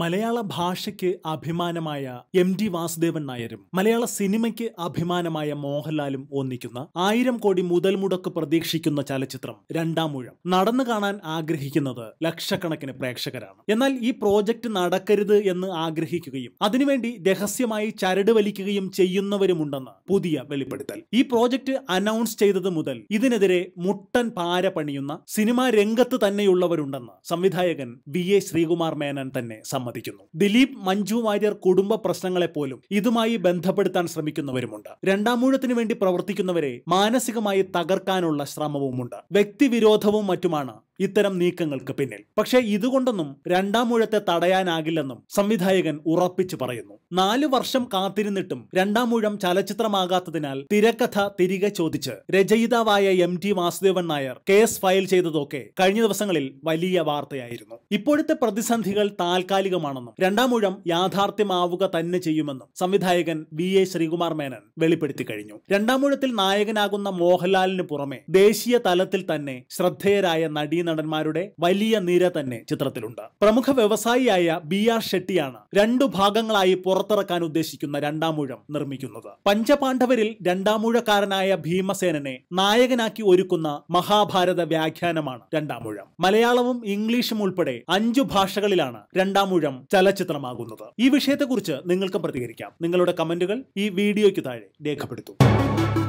മലയാള ഭാഷയ്ക്ക് അഭിമാനമായ എം ടി വാസുദേവൻ നായരും മലയാള സിനിമയ്ക്ക് അഭിമാനമായ മോഹൻലാലും ഒന്നിക്കുന്ന ആയിരം കോടി മുതൽ മുടക്ക് പ്രതീക്ഷിക്കുന്ന ചലച്ചിത്രം രണ്ടാമൂഴം നടന്നു കാണാൻ ആഗ്രഹിക്കുന്നത് ലക്ഷക്കണക്കിന് പ്രേക്ഷകരാണ് എന്നാൽ ഈ പ്രോജക്റ്റ് നടക്കരുത് എന്ന് ആഗ്രഹിക്കുകയും അതിനുവേണ്ടി രഹസ്യമായി ചരട് വലിക്കുകയും ചെയ്യുന്നവരുമുണ്ടെന്ന് പുതിയ വെളിപ്പെടുത്തൽ ഈ പ്രോജക്റ്റ് അനൗൺസ് ചെയ്തത് മുതൽ ഇതിനെതിരെ മുട്ടൻ പാര പണിയുന്ന സിനിമാ രംഗത്ത് തന്നെയുള്ളവരുണ്ടെന്ന് സംവിധായകൻ വി എ ശ്രീകുമാർ മേനൻ തന്നെ സമ്മതിക്കുന്നു ദിലീപ് മഞ്ജു വാര്യർ കുടുംബ പ്രശ്നങ്ങളെപ്പോലും ഇതുമായി ബന്ധപ്പെടുത്താൻ ശ്രമിക്കുന്നവരുമുണ്ട് രണ്ടാമൂഴത്തിനു വേണ്ടി പ്രവർത്തിക്കുന്നവരെ മാനസികമായി തകർക്കാനുള്ള ശ്രമവുമുണ്ട് വ്യക്തിവിരോധവും മറ്റുമാണ് ഇത്തരം നീക്കങ്ങൾക്ക് പിന്നിൽ പക്ഷേ ഇതുകൊണ്ടൊന്നും രണ്ടാം ഊഴത്തെ തടയാനാകില്ലെന്നും സംവിധായകൻ ഉറപ്പിച്ചു പറയുന്നു നാല് വർഷം കാത്തിരുന്നിട്ടും രണ്ടാം ഊഴം ചലച്ചിത്രമാകാത്തതിനാൽ തിരക്കഥ തിരികെ ചോദിച്ച് രചയിതാവായ M T Vasudevan Nair case file ചെയ്തതൊക്കെ കഴിഞ്ഞ ദിവസങ്ങളിൽ വലിയ വാർത്തയായിരുന്നു ഇപ്പോഴത്തെ പ്രതിസന്ധികൾ താൽക്കാലികമാണെന്നും രണ്ടാം ഊഴം യാഥാർത്ഥ്യമാവുക തന്നെ ചെയ്യുമെന്നും സംവിധായകൻ വി എ ശ്രീകുമാർ മേനൻ വെളിപ്പെടുത്തി കഴിഞ്ഞു മുഴത്തിൽ നായകനാകുന്ന മോഹൻലാലിന് പുറമെ ദേശീയ തലത്തിൽ തന്നെ ശ്രദ്ധേയരായ നടീ നടന്മാരുടെ വലിയ നിര തന്നെ ചിത്രത്തിലുണ്ട് പ്രമുഖ വ്യവസായിയായ ബി ആർ ഷെട്ടിയാണ് രണ്ടു ഭാഗങ്ങളായി പുറത്തിറക്കാൻ ഉദ്ദേശിക്കുന്ന രണ്ടാമൂഴം നിർമ്മിക്കുന്നത് പഞ്ചപാണ്ഡവരിൽ രണ്ടാമൂഴക്കാരനായ ഭീമസേനനെ നായകനാക്കി ഒരുക്കുന്ന മഹാഭാരത വ്യാഖ്യാനമാണ് രണ്ടാമൂഴം മലയാളവും ഇംഗ്ലീഷും ഉൾപ്പെടെ അഞ്ചു ഭാഷകളിലാണ് രണ്ടാമൂഴം ചലച്ചിത്രമാകുന്നത് ഈ വിഷയത്തെക്കുറിച്ച് നിങ്ങൾക്ക് പ്രതികരിക്കാം നിങ്ങളുടെ കമന്റുകൾ ഈ വീഡിയോയ്ക്ക് താഴെ രേഖപ്പെടുത്തും